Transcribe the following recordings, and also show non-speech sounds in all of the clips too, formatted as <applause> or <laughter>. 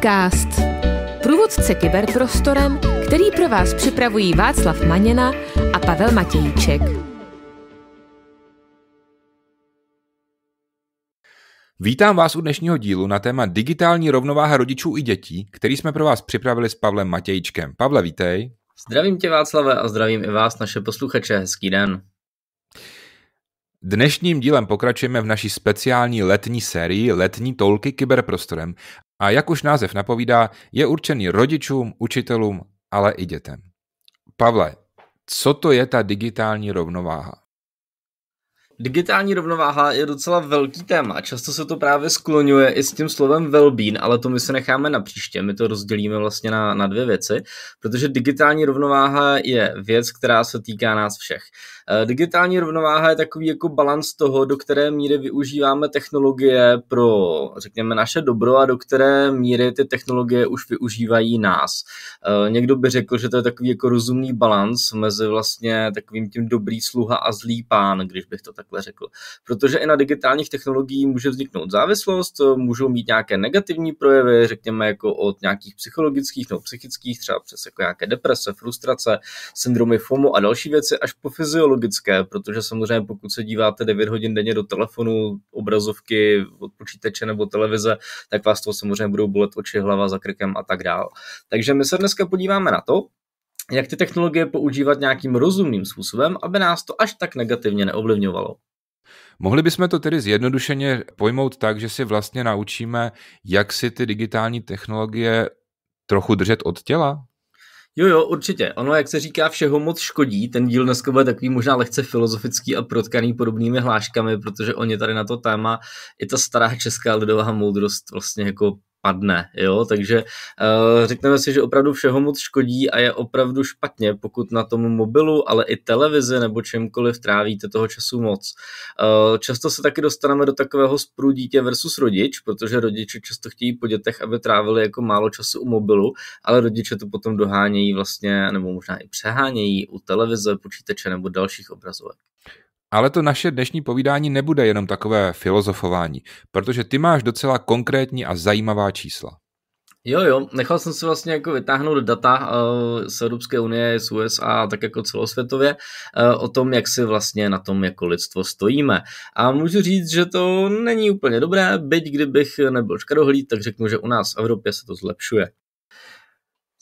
Podcast. Průvodce kyberprostorem, který pro vás připravují Václav Maněna a Pavel Matějíček. Vítám vás u dnešního dílu na téma digitální rovnováha rodičů i dětí, který jsme pro vás připravili s Pavlem Matějíčkem. Pavle, vítej. Zdravím tě Václave a zdravím i vás, naše posluchače. Hezký den. Dnešním dílem pokračujeme v naší speciální letní sérii Letní tolky kyberprostorem a jak už název napovídá, je určený rodičům, učitelům, ale i dětem. Pavle, co to je ta digitální rovnováha? Digitální rovnováha je docela velký téma. Často se to právě skloňuje i s tím slovem velbín, ale to my se necháme na příště. My to rozdělíme vlastně na, na dvě věci, protože digitální rovnováha je věc, která se týká nás všech. Eh, digitální rovnováha je takový jako balans toho, do které míry využíváme technologie pro, řekněme, naše dobro a do které míry ty technologie už využívají nás. Eh, někdo by řekl, že to je takový jako rozumný balans mezi vlastně takovým tím dobrý sluha a zlý pán, když bych to tak takhle řekl. Protože i na digitálních technologií může vzniknout závislost, eh, můžou mít nějaké negativní projevy, řekněme jako od nějakých psychologických nebo psychických, třeba přes jako nějaké deprese, frustrace, syndromy FOMO a další věci, až po fyziologické, protože samozřejmě pokud se díváte 9 hodin denně do telefonu, obrazovky od počítače nebo televize, tak vás to samozřejmě budou bolet oči, hlava za krkem a tak dál. Takže my se dneska podíváme na to, jak ty technologie používat nějakým rozumným způsobem, aby nás to až tak negativně neovlivňovalo. Mohli bychom to tedy zjednodušeně pojmout tak, že si vlastně naučíme, jak si ty digitální technologie trochu držet od těla? Jo, jo, určitě. Ono, jak se říká, všeho moc škodí. Ten díl dneska bude takový možná lehce filozofický a protkaný podobnými hláškami, protože oni tady na to téma i ta stará česká lidová moudrost vlastně jako padne, jo, takže eh, řekneme si, že opravdu všeho moc škodí a je opravdu špatně, pokud na tom mobilu, ale i televizi nebo čemkoliv trávíte toho času moc. Eh, často se taky dostaneme do takového sprů dítě versus rodič, protože rodiče často chtějí po dětech, aby trávili jako málo času u mobilu, ale rodiče to potom dohánějí vlastně, nebo možná i přehánějí u televize, počítače nebo dalších obrazovek. Ale to naše dnešní povídání nebude jenom takové filozofování, protože ty máš docela konkrétní a zajímavá čísla. Jo, jo, nechal jsem si vlastně jako vytáhnout data uh, z Evropské unie, z USA, tak jako celosvětově, uh, o tom, jak si vlastně na tom jako lidstvo stojíme. A můžu říct, že to není úplně dobré, byť kdybych nebyl škarohlíd, tak řeknu, že u nás v Evropě se to zlepšuje.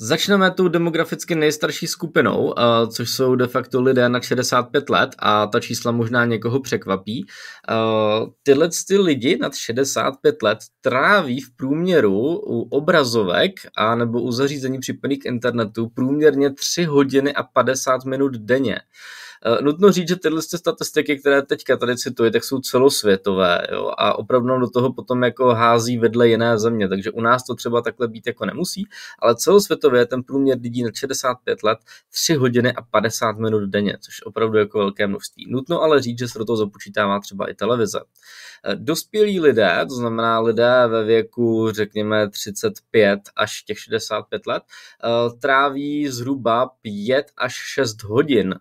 Začneme tu demograficky nejstarší skupinou, eh, což jsou de facto lidé na 65 let a ta čísla možná někoho překvapí. Eh, tyhle ty lidi nad 65 let tráví v průměru u obrazovek a nebo u zařízení připojených k internetu průměrně 3 hodiny a 50 minut denně. Eh, nutno říct, že tyhle statistiky, které teďka tady cituji, tak jsou celosvětové jo? a opravdu do toho potom jako hází vedle jiné země, takže u nás to třeba takhle být jako nemusí, ale celosvětově je ten průměr lidí na 65 let 3 hodiny a 50 minut denně, což opravdu jako velké množství. Nutno ale říct, že se do toho započítává třeba i televize. Eh, dospělí lidé, to znamená lidé ve věku, řekněme, 35 až těch 65 let, eh, tráví zhruba 5 až 6 hodin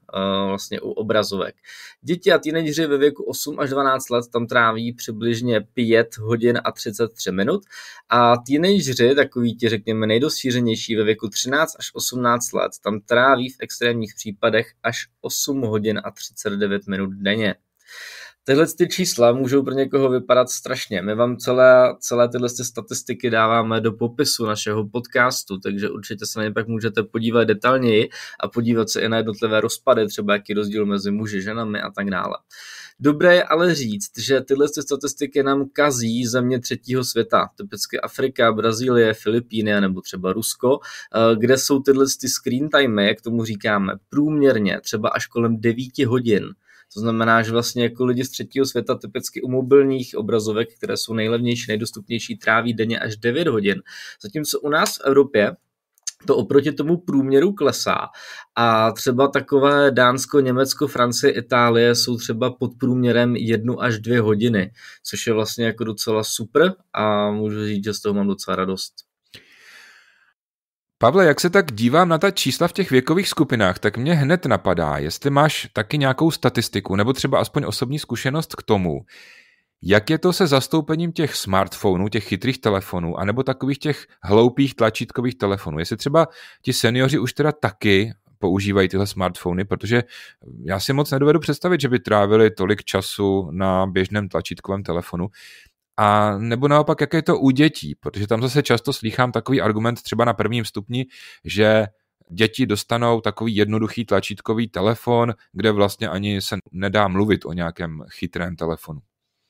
vlastně vlastně u obrazovek. Děti a týnejdři ve věku 8 až 12 let tam tráví přibližně 5 hodin a 33 minut a týnejdři, takový ti řekněme nejdošířenější ve věku 13 až 18 let, tam tráví v extrémních případech až 8 hodin a 39 minut denně. Tyhle ty čísla můžou pro někoho vypadat strašně. My vám celé, celé tyhle ty statistiky dáváme do popisu našeho podcastu, takže určitě se na ně pak můžete podívat detailněji a podívat se i na jednotlivé rozpady, třeba jaký rozdíl mezi muži, ženami a tak dále. Dobré je ale říct, že tyhle statistiky nám kazí země třetího světa, typicky Afrika, Brazílie, Filipíny nebo třeba Rusko, eh, kde jsou tyhle ty screen timey, jak tomu říkáme, průměrně třeba až kolem 9 hodin to znamená, že vlastně jako lidi z třetího světa typicky u mobilních obrazovek, které jsou nejlevnější, nejdostupnější, tráví denně až 9 hodin. Zatímco u nás v Evropě to oproti tomu průměru klesá. A třeba takové Dánsko, Německo, Francie, Itálie jsou třeba pod průměrem jednu až dvě hodiny, což je vlastně jako docela super a můžu říct, že z toho mám docela radost. Pavle, jak se tak dívám na ta čísla v těch věkových skupinách, tak mě hned napadá, jestli máš taky nějakou statistiku nebo třeba aspoň osobní zkušenost k tomu, jak je to se zastoupením těch smartphonů, těch chytrých telefonů, anebo takových těch hloupých tlačítkových telefonů? Jestli třeba ti seniori už teda taky používají tyhle smartfony, protože já si moc nedovedu představit, že by trávili tolik času na běžném tlačítkovém telefonu. A nebo naopak, jak je to u dětí, protože tam zase často slýchám takový argument třeba na prvním stupni, že děti dostanou takový jednoduchý tlačítkový telefon, kde vlastně ani se nedá mluvit o nějakém chytrém telefonu.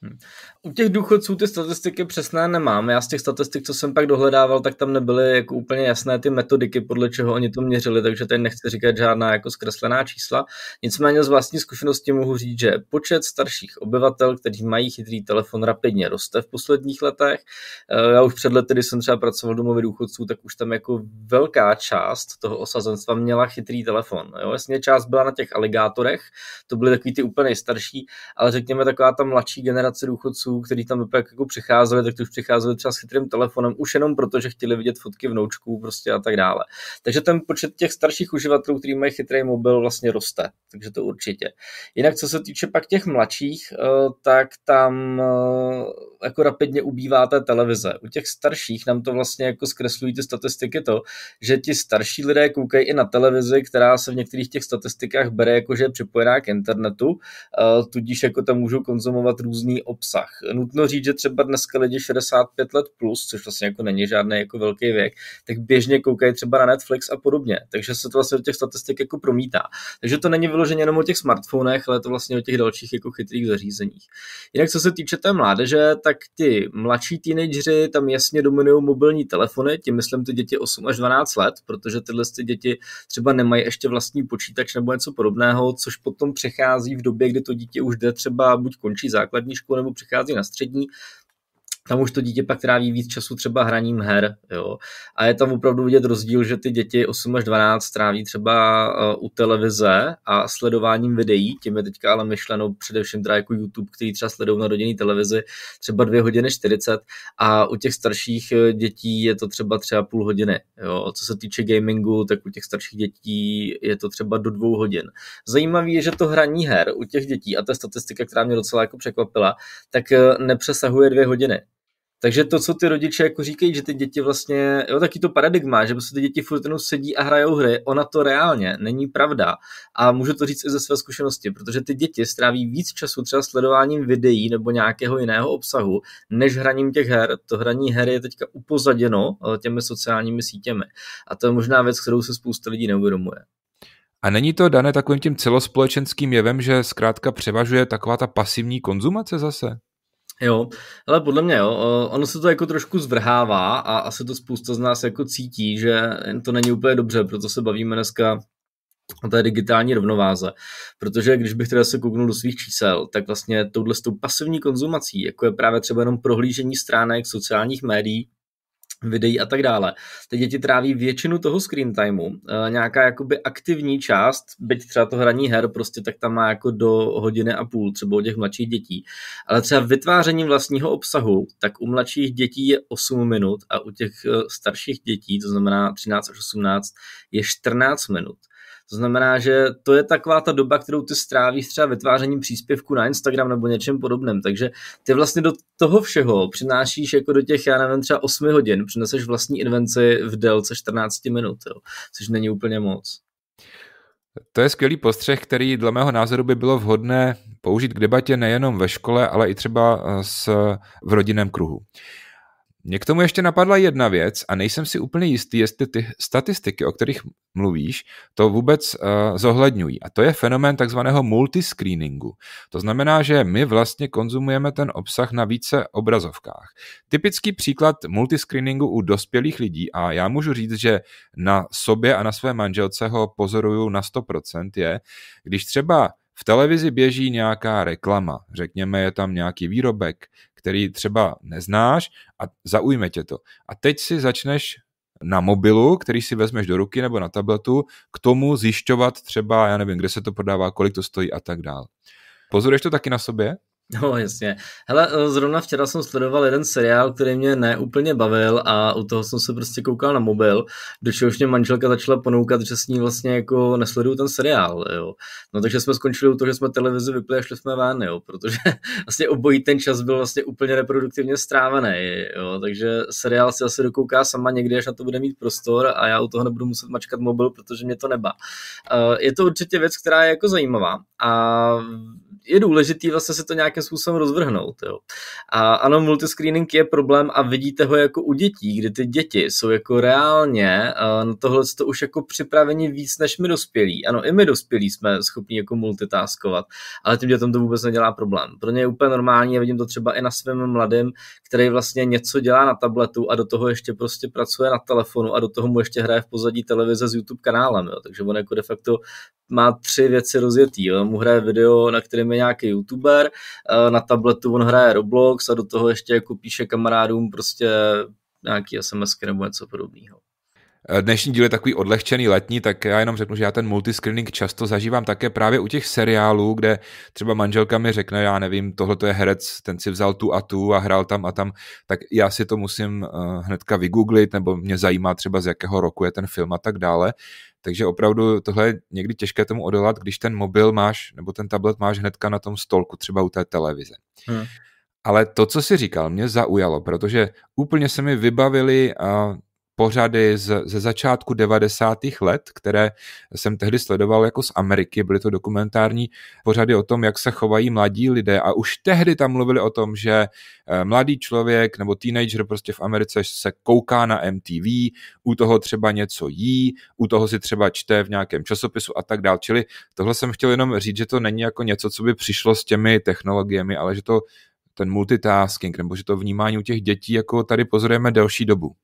Hm. U těch důchodců ty statistiky přesné nemám. Já z těch statistik, co jsem pak dohledával, tak tam nebyly jako úplně jasné ty metodiky, podle čeho oni to měřili, takže tady nechci říkat žádná jako zkreslená čísla. Nicméně z vlastní zkušenosti mohu říct, že počet starších obyvatel, kteří mají chytrý telefon, rapidně roste v posledních letech. Eh, já už před lety, když jsem třeba pracoval v domově důchodců, tak už tam jako velká část toho osazenstva měla chytrý telefon. Jo, jasně, část byla na těch aligátorech, to byly takový ty úplně starší, ale řekněme taková ta mladší generace generace důchodců, kteří tam vypadá jako přicházeli, tak už přicházeli třeba s chytrým telefonem, už jenom proto, že chtěli vidět fotky vnoučků prostě a tak dále. Takže ten počet těch starších uživatelů, kteří mají chytrý mobil, vlastně roste, takže to určitě. Jinak co se týče pak těch mladších, eh, tak tam eh, jako rapidně ubývá té televize. U těch starších nám to vlastně jako zkreslují ty statistiky to, že ti starší lidé koukají i na televizi, která se v některých těch statistikách bere jako, že je připojená k internetu, eh, tudíž jako tam můžou konzumovat různé kvalitní obsah. Nutno říct, že třeba dneska lidi 65 let plus, což vlastně jako není žádný jako velký věk, tak běžně koukají třeba na Netflix a podobně. Takže se to vlastně do těch statistik jako promítá. Takže to není vyloženě jenom o těch smartfonech, ale to vlastně o těch dalších jako chytrých zařízeních. Jinak co se týče té mládeže, tak ty mladší teenageři tam jasně dominují mobilní telefony, tím myslím ty děti 8 až 12 let, protože tyhle ty děti třeba nemají ještě vlastní počítač nebo něco podobného, což potom přechází v době, kdy to dítě už jde třeba buď končí základní školu, nebo přechází na střední, tam už to dítě pak tráví víc času třeba hraním her, jo. A je tam opravdu vidět rozdíl, že ty děti 8 až 12 tráví třeba eh, u televize a sledováním videí, tím je teďka ale myšleno především teda jako YouTube, který třeba sledují na rodinné televizi třeba 2 hodiny 40 a u těch starších eh, dětí je to třeba třeba půl hodiny, jo. Co se týče gamingu, tak u těch starších dětí je to třeba do dvou hodin. Zajímavé je, že to hraní her u těch dětí, a ta statistika, která mě docela jako překvapila, tak eh, nepřesahuje dvě hodiny. Takže to, co ty rodiče jako říkají, že ty děti vlastně, jo, taky to paradigma, že prostě ty děti furt jenom sedí a hrajou hry, ona to reálně není pravda. A můžu to říct i ze své zkušenosti, protože ty děti stráví víc času třeba sledováním videí nebo nějakého jiného obsahu, než hraním těch her. To hraní her je teďka upozaděno eh, těmi sociálními sítěmi. A to je možná věc, kterou se spousta lidí neuvědomuje. A není to dané takovým tím celospolečenským jevem, že zkrátka převažuje taková ta pasivní konzumace zase? Jo, ale podle mě jo, ono se to jako trošku zvrhává a asi to spousta z nás jako cítí, že to není úplně dobře, proto se bavíme dneska o té digitální rovnováze. Protože když bych teda se kouknul do svých čísel, tak vlastně touhle s tou pasivní konzumací, jako je právě třeba jenom prohlížení stránek sociálních médií, videí a tak dále. Ty děti tráví většinu toho screen timeu, eh, nějaká jakoby aktivní část, byť třeba to hraní her, prostě tak tam má jako do hodiny a půl třeba u těch mladších dětí. Ale třeba vytvářením vlastního obsahu, tak u mladších dětí je 8 minut a u těch eh, starších dětí, to znamená 13 až 18, je 14 minut. To znamená, že to je taková ta doba, kterou ty strávíš třeba vytvářením příspěvku na Instagram nebo něčem podobném. Takže ty vlastně do toho všeho přinášíš jako do těch, já nevím, třeba 8 hodin přineseš vlastní invenci v délce 14 minut, jo, což není úplně moc. To je skvělý postřeh, který dle mého názoru by bylo vhodné použít k debatě nejenom ve škole, ale i třeba s, v rodinném kruhu. Mě k tomu ještě napadla jedna věc a nejsem si úplně jistý, jestli ty statistiky, o kterých mluvíš, to vůbec uh, zohledňují. A to je fenomén takzvaného multiscreeningu. To znamená, že my vlastně konzumujeme ten obsah na více obrazovkách. Typický příklad multiscreeningu u dospělých lidí, a já můžu říct, že na sobě a na své manželce ho pozoruju na 100%, je, když třeba v televizi běží nějaká reklama, řekněme, je tam nějaký výrobek, který třeba neznáš a zaujme tě to. A teď si začneš na mobilu, který si vezmeš do ruky nebo na tabletu, k tomu zjišťovat třeba, já nevím, kde se to prodává, kolik to stojí a tak dále. Pozoruješ to taky na sobě? No jasně. Hele, eh, zrovna včera jsem sledoval jeden seriál, který mě neúplně bavil a u toho jsem se prostě koukal na mobil, do čehož mě manželka začala ponoukat, že s ní vlastně jako nesleduju ten seriál, jo. No takže jsme skončili u toho, že jsme televizi vypli a šli jsme ven, jo, protože <laughs> vlastně obojí ten čas byl vlastně úplně reproduktivně strávený, jo, takže seriál si asi dokouká sama někdy, až na to bude mít prostor a já u toho nebudu muset mačkat mobil, protože mě to neba. Eh, je to určitě věc, která je jako zajímavá a je důležitý vlastně se to nějakým způsobem rozvrhnout. Jo. A ano, multiscreening je problém a vidíte ho jako u dětí, kdy ty děti jsou jako reálně eh, na tohle to už jako připraveni víc než my dospělí. Ano, i my dospělí jsme schopni jako multitaskovat, ale tím dětem to vůbec nedělá problém. Pro ně je úplně normální, já vidím to třeba i na svém mladém, který vlastně něco dělá na tabletu a do toho ještě prostě pracuje na telefonu a do toho mu ještě hraje v pozadí televize s YouTube kanálem. Jo. Takže on jako de facto má tři věci rozjetý. On mu hraje video, na kterém je nějaký youtuber, eh, na tabletu on hraje Roblox a do toho ještě jako píše kamarádům prostě nějaký sms nebo něco podobného. Eh, dnešní díl je takový odlehčený letní, tak já jenom řeknu, že já ten multiscreening často zažívám také právě u těch seriálů, kde třeba manželka mi řekne, já nevím, tohle to je herec, ten si vzal tu a tu a hrál tam a tam, tak já si to musím eh, hnedka vygooglit, nebo mě zajímá třeba z jakého roku je ten film a tak dále. Takže opravdu tohle je někdy těžké tomu odolat, když ten mobil máš nebo ten tablet máš hnedka na tom stolku, třeba u té televize. Hmm. Ale to, co jsi říkal, mě zaujalo, protože úplně se mi vybavili a pořady z, ze začátku 90. let, které jsem tehdy sledoval jako z Ameriky. Byly to dokumentární pořady o tom, jak se chovají mladí lidé a už tehdy tam mluvili o tom, že eh, mladý člověk nebo teenager prostě v Americe se kouká na MTV, u toho třeba něco jí, u toho si třeba čte v nějakém časopisu a tak dál. Čili tohle jsem chtěl jenom říct, že to není jako něco, co by přišlo s těmi technologiemi, ale že to ten multitasking, nebo že to vnímání u těch dětí, jako tady pozorujeme delší dobu.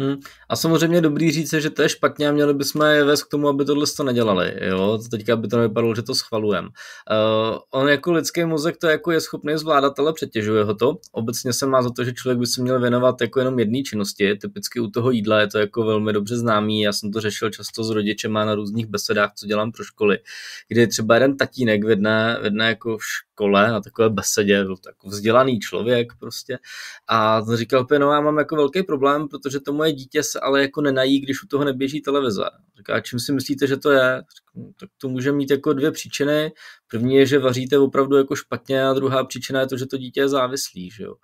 Hmm. A samozřejmě dobrý říct je, že to je špatně a měli bychom je vést k tomu, aby tohle to nedělali. Jo? Teďka by to nevypadalo, že to schvalujeme. Uh, on jako lidský mozek to jako je schopný zvládat, ale přetěžuje ho to. Obecně se má za to, že člověk by se měl věnovat jako jenom jedné činnosti. Typicky u toho jídla je to jako velmi dobře známý. Já jsem to řešil často s má na různých besedách, co dělám pro školy, kdy třeba jeden tatínek vedne, vedne jako v škole na takové besedě, byl to jako vzdělaný člověk prostě. A říkal, no já mám jako velký problém, protože to moje dítě se ale jako nenají, když u toho neběží televize. Říká, čím si myslíte, že to je? Říká, tak to může mít jako dvě příčiny. První je, že vaříte opravdu jako špatně a druhá příčina je to, že to dítě je závislý. Že jo?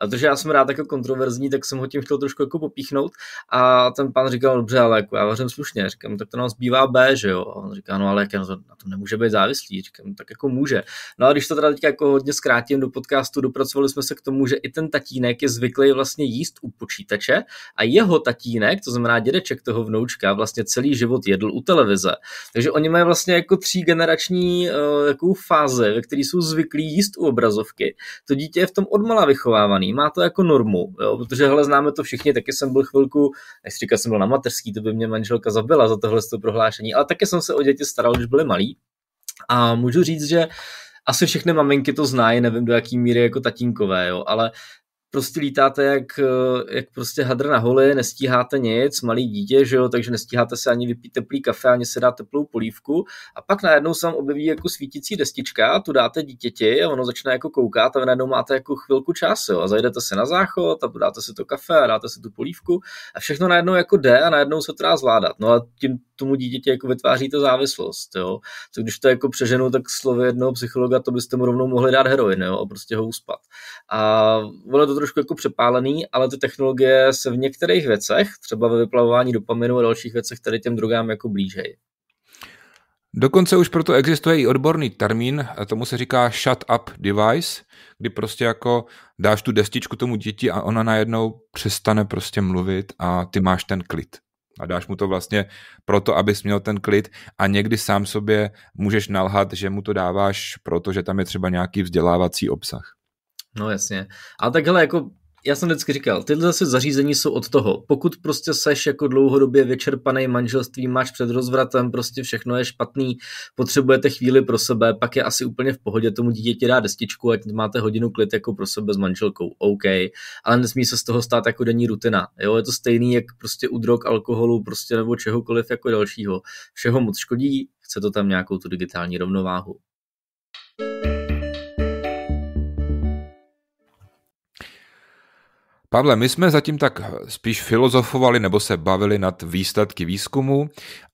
A to, že já jsem rád jako kontroverzní, tak jsem ho tím chtěl trošku jako popíchnout a ten pán říkal, dobře, ale jako já vařím slušně. Říkám, tak to nám zbývá B, že jo? A on říká, no ale jak na to, na to nemůže být závislý. Říkám, tak jako může. No a když to teda teď jako hodně zkrátím do podcastu, dopracovali jsme se k tomu, že i ten tatínek je zvyklý vlastně jíst u počítače a jeho tatínek, to znamená dědeček toho vnoučka, vlastně celý život jedl u televize. Takže oni mají vlastně jako tří generační uh, eh, jako fáze, ve které jsou zvyklí jíst u obrazovky. To dítě je v tom odmala vychovávaný, má to jako normu, jo? protože hele, známe to všichni, taky jsem byl chvilku, než říkal jsem byl na mateřský, to by mě manželka zabila za tohle prohlášení, ale taky jsem se o děti staral, když byly malí. A můžu říct, že asi všechny maminky to znají, nevím do jaký míry jako tatínkové, jo, ale prostě lítáte jak, eh, jak prostě hadr na holi, nestíháte nic, malý dítě, že jo, takže nestíháte se ani vypít teplý kafe, ani se dát teplou polívku a pak najednou se vám objeví jako svítící destička, tu dáte dítěti a ono začne jako koukat a vy najednou máte jako chvilku čas, jo, a zajdete se na záchod a dáte si to kafe a dáte si tu polívku a všechno najednou jako jde a najednou se to dá zvládat. No a tím tomu dítěti jako vytváří to závislost. Jo? To když to jako přeženu, tak slovy jednoho psychologa to byste mu rovnou mohli dát heroin jo? a prostě ho uspat. A ono je to trošku jako přepálený, ale ty technologie se v některých věcech, třeba ve vyplavování dopaminu a dalších věcech, tady těm drogám jako blížej. Dokonce už proto existuje i odborný termín, a tomu se říká shut up device, kdy prostě jako dáš tu destičku tomu děti a ona najednou přestane prostě mluvit a ty máš ten klid a dáš mu to vlastně proto, abys měl ten klid a někdy sám sobě můžeš nalhat, že mu to dáváš, protože tam je třeba nějaký vzdělávací obsah. No jasně. A takhle jako já jsem vždycky říkal, tyhle zase zařízení jsou od toho. Pokud prostě seš jako dlouhodobě vyčerpaný manželství, máš před rozvratem, prostě všechno je špatný, potřebujete chvíli pro sebe, pak je asi úplně v pohodě tomu dítěti dá destičku, ať máte hodinu klid jako pro sebe s manželkou. OK, ale nesmí se z toho stát jako denní rutina. Jo, je to stejný jak prostě u drog, alkoholu, prostě nebo čehokoliv jako dalšího. Všeho moc škodí, chce to tam nějakou tu digitální rovnováhu. Pavle, my jsme zatím tak spíš filozofovali nebo se bavili nad výsledky výzkumu,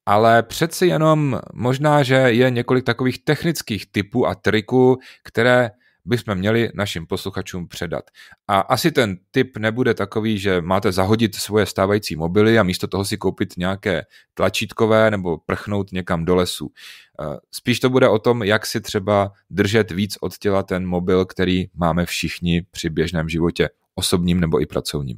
ale přeci jenom možná, že je několik takových technických typů a triků, které bychom měli našim posluchačům předat. A asi ten tip nebude takový, že máte zahodit svoje stávající mobily a místo toho si koupit nějaké tlačítkové nebo prchnout někam do lesu. Eh, spíš to bude o tom, jak si třeba držet víc od těla ten mobil, který máme všichni při běžném životě osobním nebo i pracovním.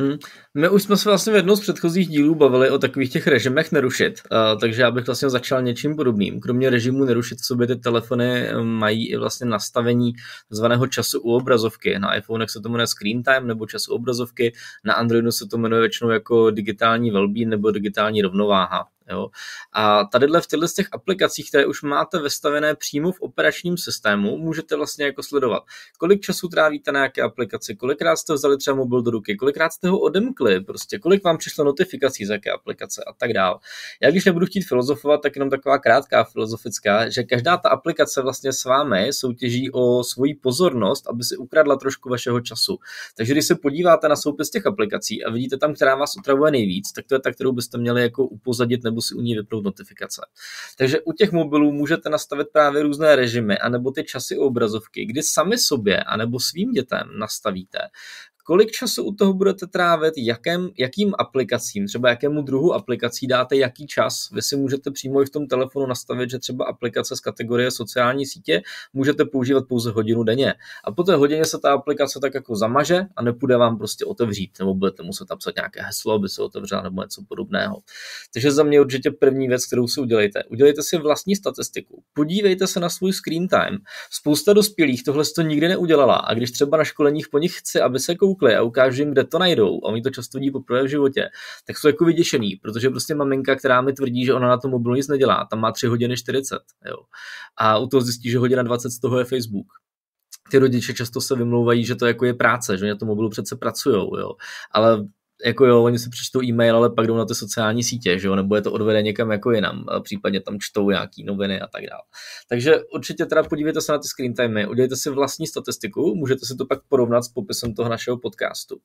Hmm. My už jsme se vlastně v jednou z předchozích dílů bavili o takových těch režimech nerušit, uh, takže já bych vlastně začal něčím podobným. Kromě režimu nerušit v sobě ty telefony mají i vlastně nastavení zvaného času u obrazovky. Na iPhone se to jmenuje screen time nebo čas u obrazovky, na Androidu se to jmenuje většinou jako digitální velbí nebo digitální rovnováha. Jo. A tady v těchto těch aplikacích, které už máte vystavené přímo v operačním systému, můžete vlastně jako sledovat, kolik času trávíte na jaké aplikaci, kolikrát jste vzali třeba mobil do ruky, kolikrát jste ho odemkli, prostě kolik vám přišlo notifikací z jaké aplikace a tak dál. Já když nebudu chtít filozofovat, tak jenom taková krátká filozofická, že každá ta aplikace vlastně s vámi soutěží o svoji pozornost, aby si ukradla trošku vašeho času. Takže když se podíváte na soupis těch aplikací a vidíte tam, která vás otravuje nejvíc, tak to je ta, kterou byste měli jako upozadit nebo si u ní vypnout notifikace. Takže u těch mobilů můžete nastavit právě různé režimy, anebo ty časy u obrazovky, kdy sami sobě, anebo svým dětem nastavíte, kolik času u toho budete trávit, jakém, jakým aplikacím, třeba jakému druhu aplikací dáte jaký čas. Vy si můžete přímo i v tom telefonu nastavit, že třeba aplikace z kategorie sociální sítě můžete používat pouze hodinu denně. A po té hodině se ta aplikace tak jako zamaže a nepůjde vám prostě otevřít, nebo budete muset napsat nějaké heslo, aby se otevřela nebo něco podobného. Takže za mě určitě první věc, kterou si udělejte. Udělejte si vlastní statistiku. Podívejte se na svůj screen time. Spousta dospělých tohle to nikdy neudělala a když třeba na školeních po nich chci, aby se koukali, zvykli a ukážu jim, kde to najdou, a oni to často vidí poprvé v životě, tak jsou jako vyděšený, protože prostě maminka, která mi tvrdí, že ona na tom mobilu nic nedělá, tam má 3 hodiny 40. Jo. A u toho zjistí, že hodina 20 z toho je Facebook ty rodiče často se vymlouvají, že to jako je práce, že na tom mobilu přece pracují, jo. Ale jako jo, oni se přečtou e-mail, ale pak jdou na ty sociální sítě, že jo, nebo je to odvede někam jako jinam, případně tam čtou nějaký noviny a tak dále. Takže určitě teda podívejte se na ty screen timey, udělejte si vlastní statistiku, můžete si to pak porovnat s popisem toho našeho podcastu.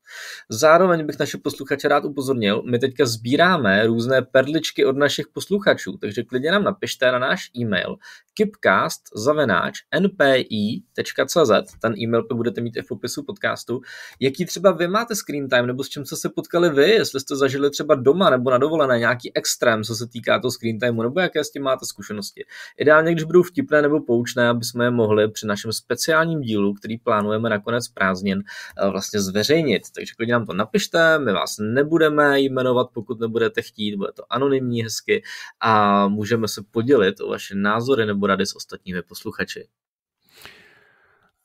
Zároveň bych naše posluchače rád upozornil, my teďka sbíráme různé perličky od našich posluchačů, takže klidně nám napište na náš e-mail kipcast zavenáč npi.cz, ten e-mail to budete mít i v popisu podcastu. Jaký třeba vy máte screen time, nebo s čím jste se potkali vy, jestli jste zažili třeba doma nebo na dovolené nějaký extrém, co se týká toho screen timeu, nebo jaké s tím máte zkušenosti. Ideálně, když budou vtipné nebo poučné, aby jsme je mohli při našem speciálním dílu, který plánujeme na konec prázdnin, eh, vlastně zveřejnit. Takže klidně nám to napište, my vás nebudeme jmenovat, pokud nebudete chtít, bude to anonymní hezky a můžeme se podělit o vaše názory nebo rady s ostatními posluchači.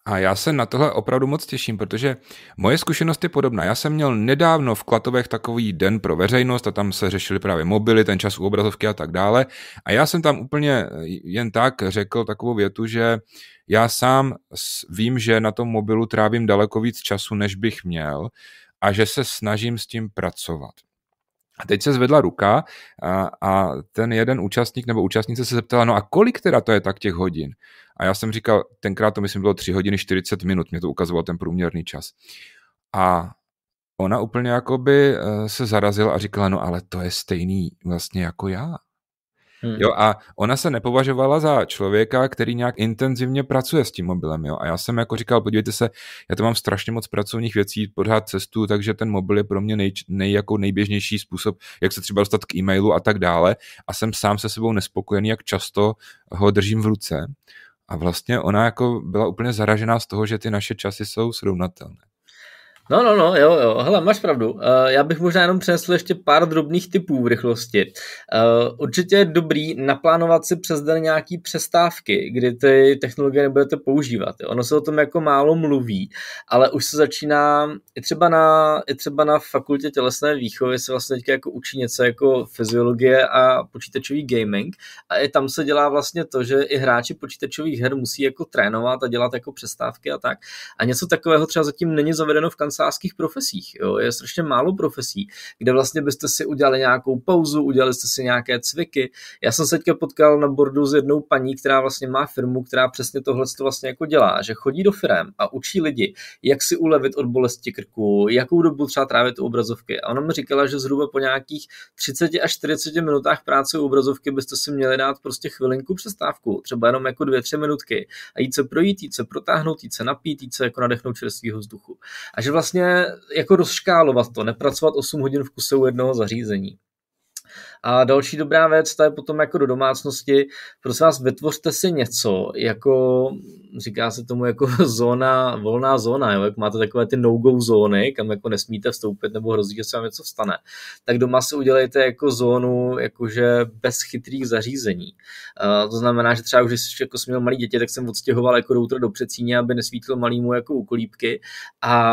A já se na tohle opravdu moc těším, protože moje zkušenost je podobná. Já jsem měl nedávno v Klatovech takový den pro veřejnost a tam se řešili právě mobily, ten čas u obrazovky a tak dále. A já jsem tam úplně eh, jen tak řekl takovou větu, že já sám vím, že na tom mobilu trávím daleko víc času, než bych měl a že se snažím s tím pracovat. A teď se zvedla ruka a, a ten jeden účastník nebo účastnice se zeptala, no a kolik teda to je tak těch hodin? A já jsem říkal, tenkrát to myslím bylo 3 hodiny 40 minut, mě to ukazoval ten průměrný čas. A ona úplně jakoby eh, se zarazila a říkala, no ale to je stejný vlastně jako já. Hmm. Jo, a ona se nepovažovala za člověka, který nějak intenzivně pracuje s tím mobilem. Jo. A já jsem jako říkal, podívejte se, já to mám strašně moc pracovních věcí, pořád cestu, takže ten mobil je pro mě nej, nej, jako nejběžnější způsob, jak se třeba dostat k e-mailu a tak dále. A jsem sám se sebou nespokojený, jak často ho držím v ruce. A vlastně ona jako byla úplně zaražená z toho, že ty naše časy jsou srovnatelné. No, no, no, jo, jo. Hele, máš pravdu. Uh, já bych možná jenom přinesl ještě pár drobných typů v rychlosti. Uh, určitě je dobrý naplánovat si přes den nějaký přestávky, kdy ty technologie nebudete používat. Jo. Ono se o tom jako málo mluví, ale už se začíná, i třeba na, i třeba na fakultě tělesné výchovy se vlastně teď jako učí něco jako fyziologie a počítačový gaming a i tam se dělá vlastně to, že i hráči počítačových her musí jako trénovat a dělat jako přestávky a tak. A něco takového třeba zatím není zavedeno v kanceláři lichtářských profesích. Jo. Je strašně málo profesí, kde vlastně byste si udělali nějakou pauzu, udělali jste si nějaké cviky. Já jsem se teďka potkal na bordu s jednou paní, která vlastně má firmu, která přesně tohle to vlastně jako dělá, že chodí do firm a učí lidi, jak si ulevit od bolesti krku, jakou dobu třeba trávit u obrazovky. A ona mi říkala, že zhruba po nějakých 30 až 40 minutách práce u obrazovky byste si měli dát prostě chvilinku přestávku, třeba jenom jako dvě, tři minutky a jít se projít, jít se protáhnout, jít se napít, jít se jako nadechnout čerstvého vzduchu. A že vlastně vlastně jako rozškálovat to, nepracovat 8 hodin v kuse u jednoho zařízení. A další dobrá věc, to je potom jako do domácnosti. Prosím vás, vytvořte si něco, jako říká se tomu jako <laughs> zóna, volná zóna, jo? jak máte takové ty no-go zóny, kam jako nesmíte vstoupit nebo hrozí, že se vám něco stane, tak doma si udělejte jako zónu jakože bez chytrých zařízení. A to znamená, že třeba už když jako jsem měl malý děti, tak jsem odstěhoval jako router do přecíně, aby nesvítil malýmu jako u kolíbky a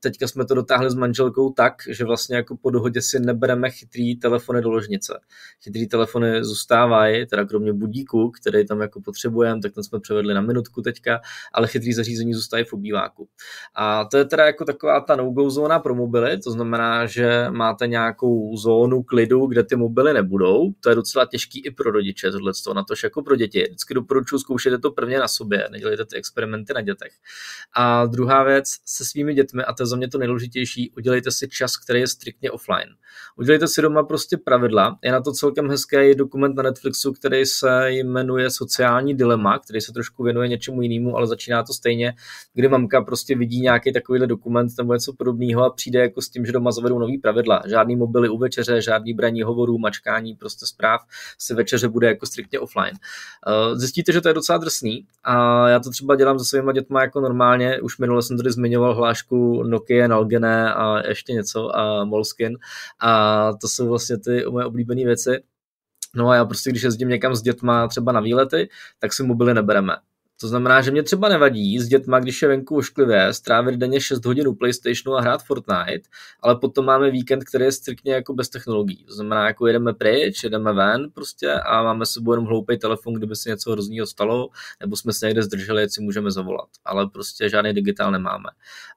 teďka jsme to dotáhli s manželkou tak, že vlastně jako po dohodě si nebereme chytrý telefony doložené ložnice. Chytrý telefony zůstávají, teda kromě budíku, který tam jako potřebujeme, tak ten jsme převedli na minutku teďka, ale chytrý zařízení zůstávají v obýváku. A to je teda jako taková ta no-go zóna pro mobily, to znamená, že máte nějakou zónu klidu, kde ty mobily nebudou. To je docela těžký i pro rodiče, tohle na to, jako pro děti. Vždycky doporučuji, zkoušejte to prvně na sobě, nedělejte ty experimenty na dětech. A druhá věc, se svými dětmi, a to je za mě to nejdůležitější, udělejte si čas, který je striktně offline. Udělejte si doma prostě pravidla, vedla. Je na to celkem hezký dokument na Netflixu, který se jmenuje Sociální dilema, který se trošku věnuje něčemu jinému, ale začíná to stejně, kdy mamka prostě vidí nějaký takovýhle dokument nebo něco podobného a přijde jako s tím, že doma zavedou nový pravidla. Žádný mobily u večeře, žádný braní hovorů, mačkání, prostě zpráv si večeře bude jako striktně offline. Eh, zjistíte, že to je docela drsný a já to třeba dělám se svými dětma jako normálně. Už minule jsem tady zmiňoval hlášku Nokia, Nalgene a ještě něco a Molskin. A to jsou vlastně ty moje moje oblíbené věci. No a já prostě, když jezdím někam s dětma třeba na výlety, tak si mobily nebereme. To znamená, že mě třeba nevadí s dětma, když je venku ošklivé, strávit denně 6 hodin u Playstationu a hrát Fortnite, ale potom máme víkend, který je striktně jako bez technologií. To znamená, jako jedeme pryč, jedeme ven prostě a máme sebou jenom hloupý telefon, kdyby se něco hroznýho stalo, nebo jsme se někde zdrželi, si můžeme zavolat. Ale prostě žádný digitál nemáme.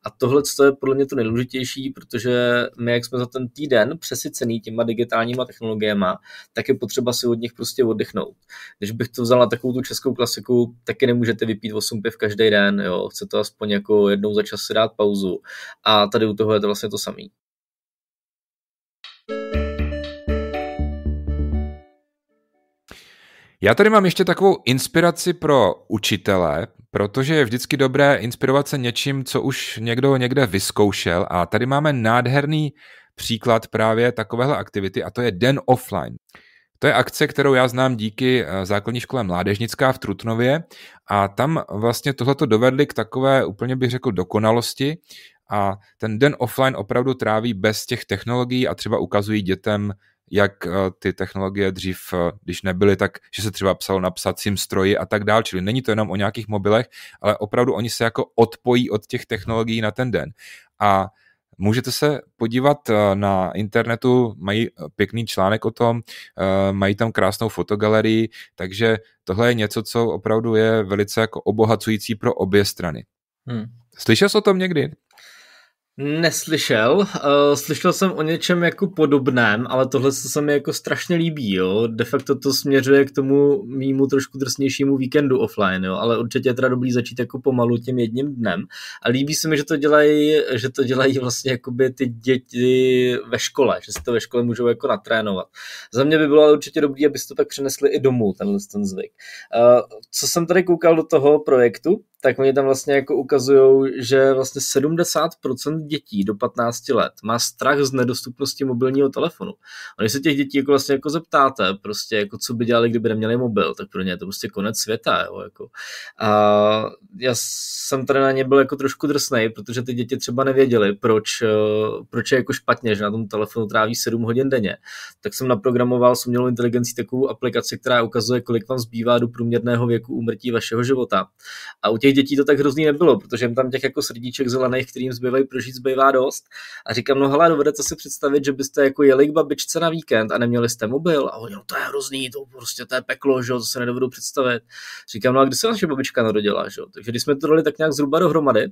A tohle je podle mě to nejdůležitější, protože my, jak jsme za ten týden přesycený těma digitálníma technologiemi, tak je potřeba si od nich prostě oddechnout. Když bych to vzal na takovou tu českou klasiku, taky nemůžu nemůžete vypít 8 piv každý den, jo, chcete aspoň jako jednou za čas si dát pauzu. A tady u toho je to vlastně to samé. Já tady mám ještě takovou inspiraci pro učitele, protože je vždycky dobré inspirovat se něčím, co už někdo někde vyzkoušel a tady máme nádherný příklad právě takovéhle aktivity a to je den offline. To je akce, kterou já znám díky eh, základní škole Mládežnická v Trutnově a tam vlastně tohleto dovedli k takové úplně bych řekl dokonalosti a ten den offline opravdu tráví bez těch technologií a třeba ukazují dětem, jak eh, ty technologie dřív, eh, když nebyly, tak že se třeba psalo na psacím stroji a tak dál, čili není to jenom o nějakých mobilech, ale opravdu oni se jako odpojí od těch technologií na ten den. A Můžete se podívat eh, na internetu, mají eh, pěkný článek o tom, eh, mají tam krásnou fotogalerii, takže tohle je něco, co opravdu je velice jako obohacující pro obě strany. Hmm. Slyšel jsi o tom někdy? Neslyšel. Uh, slyšel jsem o něčem jako podobném, ale tohle se mi jako strašně líbí, jo. De facto to směřuje k tomu mýmu trošku drsnějšímu víkendu offline, jo. Ale určitě je teda dobrý začít jako pomalu tím jedním dnem. A líbí se mi, že to dělají, že to dělají vlastně jakoby ty děti ve škole, že si to ve škole můžou jako natrénovat. Za mě by bylo určitě dobrý, abyste to tak přenesli i domů, tenhle ten zvyk. Uh, co jsem tady koukal do toho projektu, tak oni tam vlastně jako ukazují, že vlastně 70% dětí do 15 let má strach z nedostupnosti mobilního telefonu. A když se těch dětí jako vlastně jako zeptáte, prostě jako co by dělali, kdyby neměli mobil, tak pro ně je to prostě konec světa. Jo, jako. A já jsem tady na ně byl jako trošku drsnej, protože ty děti třeba nevěděli, proč, eh, proč je jako špatně, že na tom telefonu tráví 7 hodin denně. Tak jsem naprogramoval s umělou inteligencí takovou aplikaci, která ukazuje, kolik vám zbývá do průměrného věku úmrtí vašeho života. A u těch těch dětí to tak hrozný nebylo, protože jim tam těch jako srdíček zelených, kterým zbývají prožít, zbývá dost. A říkám, no hele, dovedete si představit, že byste jako jeli k babičce na víkend a neměli jste mobil. A oni, no to je hrozný, to prostě to je peklo, že to se nedovedu představit. Říkám, no a kdy se naše babička narodila, že Takže když jsme to dali tak nějak zhruba dohromady,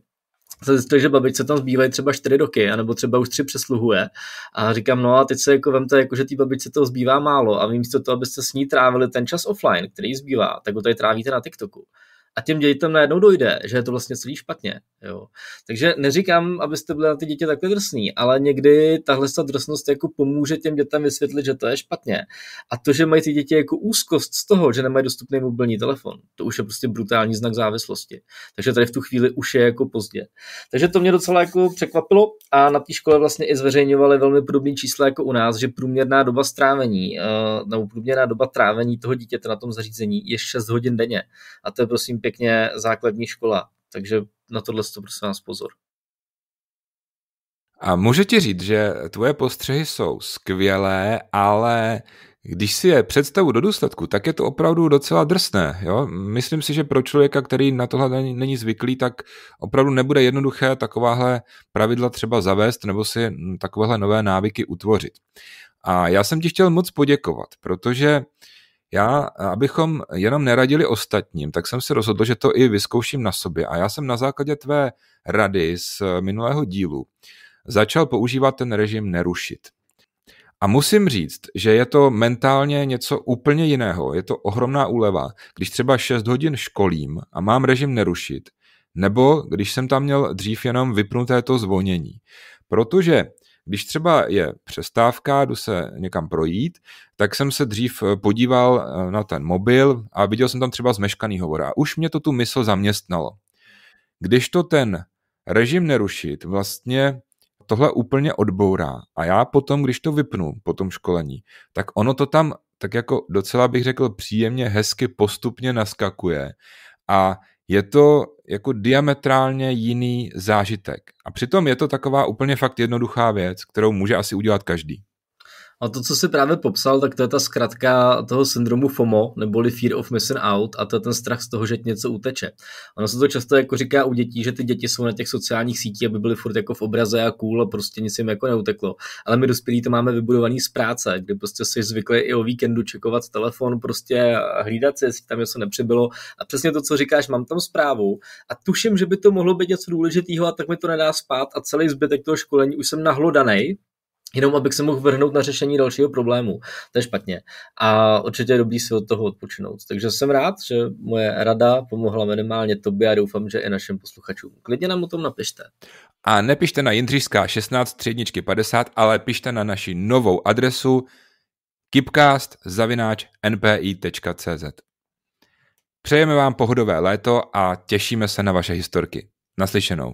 jsem zjistil, že babičce tam zbývají třeba čtyři doky, anebo třeba už tři přesluhuje. A říkám, no a teď se jako vemte, jako, že té babičce toho zbývá málo a vy místo toho, abyste s ní trávili ten čas offline, který zbývá, tak ho tady trávíte na TikToku a těm dětem najednou dojde, že je to vlastně celý špatně. Jo. Takže neříkám, abyste byli na ty děti takhle drsní, ale někdy tahle ta drsnost jako pomůže těm dětem vysvětlit, že to je špatně. A to, že mají ty děti jako úzkost z toho, že nemají dostupný mobilní telefon, to už je prostě brutální znak závislosti. Takže tady v tu chvíli už je jako pozdě. Takže to mě docela jako překvapilo a na té škole vlastně i zveřejňovali velmi podobné čísla jako u nás, že průměrná doba strávení eh, nebo průměrná doba trávení toho dítěte na tom zařízení je 6 hodin denně. A to je prosím pěkně základní škola. Takže na tohle to prosím vás pozor. A můžu ti říct, že tvoje postřehy jsou skvělé, ale když si je představu do důsledku, tak je to opravdu docela drsné. Jo? Myslím si, že pro člověka, který na tohle není zvyklý, tak opravdu nebude jednoduché takováhle pravidla třeba zavést nebo si takovéhle nové návyky utvořit. A já jsem ti chtěl moc poděkovat, protože uh, já, abychom jenom neradili ostatním, tak jsem se rozhodl, že to i vyzkouším na sobě. A já jsem na základě tvé rady z eh, minulého dílu začal používat ten režim nerušit. A musím říct, že je to mentálně něco úplně jiného. Je to ohromná úleva, když třeba 6 hodin školím a mám režim nerušit, nebo když jsem tam měl dřív jenom vypnuté to zvonění. Protože když třeba je přestávka, jdu se někam projít, tak jsem se dřív eh, podíval eh, na ten mobil a viděl jsem tam třeba zmeškaný hovor a už mě to tu mysl zaměstnalo. Když to ten režim nerušit vlastně tohle úplně odbourá a já potom, když to vypnu po tom školení, tak ono to tam tak jako docela bych řekl příjemně, hezky postupně naskakuje a je to jako diametrálně jiný zážitek. A přitom je to taková úplně fakt jednoduchá věc, kterou může asi udělat každý. A to, co si právě popsal, tak to je ta zkratka toho syndromu FOMO, neboli Fear of Missing Out, a to je ten strach z toho, že ti něco uteče. Ono se to často jako říká u dětí, že ty děti jsou na těch sociálních sítích, aby byly furt jako v obraze a cool a prostě nic jim jako neuteklo. Ale my dospělí to máme vybudovaný z práce, kdy prostě jsi zvyklý i o víkendu čekovat telefon, prostě hlídat se, jestli tam něco nepřibylo. A přesně to, co říkáš, mám tam zprávu a tuším, že by to mohlo být něco důležitého a tak mi to nedá spát a celý zbytek toho školení už jsem nahlodaný, jenom abych se mohl vrhnout na řešení dalšího problému. To je špatně. A určitě je dobrý si od toho odpočinout. Takže jsem rád, že moje rada pomohla minimálně tobě a doufám, že i našim posluchačům. Klidně nám o tom napište. A nepište na Jindřišská 16 tředničky 50, ale pište na naši novou adresu kipcast.npi.cz Přejeme vám pohodové léto a těšíme se na vaše historky. Naslyšenou.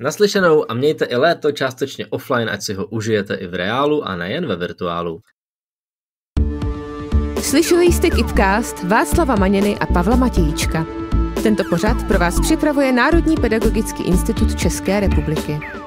Naslyšenou a mějte i léto částečně offline, ať si ho užijete i v reálu a nejen ve virtuálu. Slyšeli jste Kipcast Václava Maněny a Pavla Matějíčka. Tento pořad pro vás připravuje Národní pedagogický institut České republiky.